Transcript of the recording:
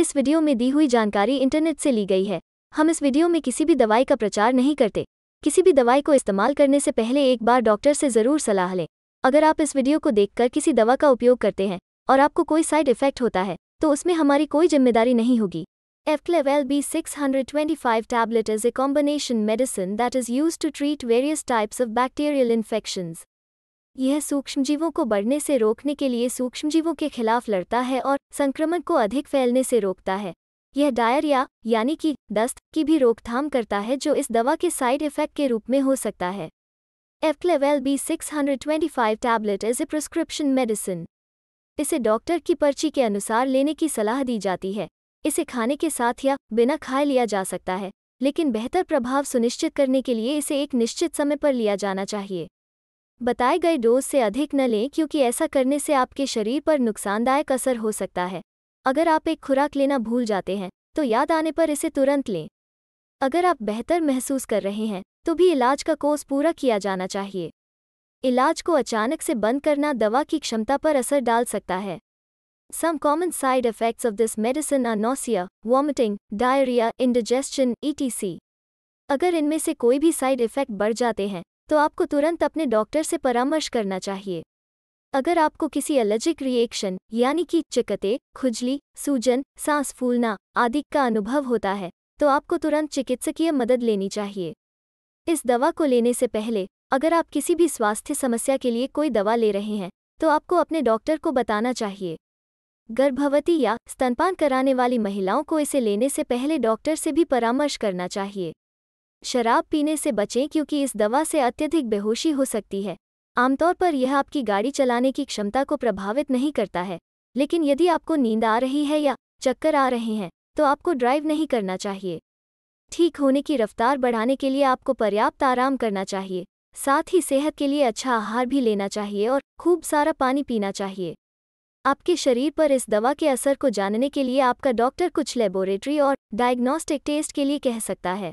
इस वीडियो में दी हुई जानकारी इंटरनेट से ली गई है हम इस वीडियो में किसी भी दवाई का प्रचार नहीं करते किसी भी दवाई को इस्तेमाल करने से पहले एक बार डॉक्टर से ज़रूर सलाह लें अगर आप इस वीडियो को देखकर किसी दवा का उपयोग करते हैं और आपको कोई साइड इफेक्ट होता है तो उसमें हमारी कोई जिम्मेदारी नहीं होगी B six twenty five tablet is a combination medicine that is use to treat various types of bacterial infections यह सूक्ष्मजीवों को बढ़ने से रोकने के लिए सूक्ष्मजीवों के खिलाफ लड़ता है और संक्रमण को अधिक फैलने से रोकता है यह डायरिया यानी कि दस्त की भी रोकथाम करता है जो इस दवा के साइड इफेक्ट के रूप में हो सकता है एफ्लेवेल B five tablet is a prescription medicine इसे डॉक्टर की पर्ची के अनुसार लेने की सलाह दी जाती है इसे खाने के साथ या बिना खाए लिया जा सकता है लेकिन बेहतर प्रभाव सुनिश्चित करने के लिए इसे एक निश्चित समय पर लिया जाना चाहिए बताए गए डोज से अधिक न लें क्योंकि ऐसा करने से आपके शरीर पर नुकसानदायक असर हो सकता है अगर आप एक खुराक लेना भूल जाते हैं तो याद आने पर इसे तुरंत लें अगर आप बेहतर महसूस कर रहे हैं तो भी इलाज का कोर्स पूरा किया जाना चाहिए इलाज को अचानक से बंद करना दवा की क्षमता पर असर डाल सकता है some common side effects of this medicine are nausea vomiting diarrhea indigestion ई अगर इनमें से कोई भी साइड इफेक्ट बढ़ जाते हैं तो आपको तुरंत अपने डॉक्टर से परामर्श करना चाहिए अगर आपको किसी एलर्जिक रिएक्शन यानी कि चिकते खुजली सूजन सांस फूलना आदि का अनुभव होता है तो आपको तुरंत चिकित्सकीय मदद लेनी चाहिए इस दवा को लेने से पहले अगर आप किसी भी स्वास्थ्य समस्या के लिए कोई दवा ले रहे हैं तो आपको अपने डॉक्टर को बताना चाहिए गर्भवती या स्तनपान कराने वाली महिलाओं को इसे लेने से पहले डॉक्टर से भी परामर्श करना चाहिए शराब पीने से बचें क्योंकि इस दवा से अत्यधिक बेहोशी हो सकती है आमतौर पर यह आपकी गाड़ी चलाने की क्षमता को प्रभावित नहीं करता है लेकिन यदि आपको नींद आ रही है या चक्कर आ रहे हैं तो आपको ड्राइव नहीं करना चाहिए ठीक होने की रफ्तार बढ़ाने के लिए आपको पर्याप्त आराम करना चाहिए साथ ही सेहत के लिए अच्छा आहार भी लेना चाहिए और खूब सारा पानी पीना चाहिए आपके शरीर पर इस दवा के असर को जानने के लिए आपका डॉक्टर कुछ लेबोरेटरी और डायग्नोस्टिक टेस्ट के लिए कह सकता है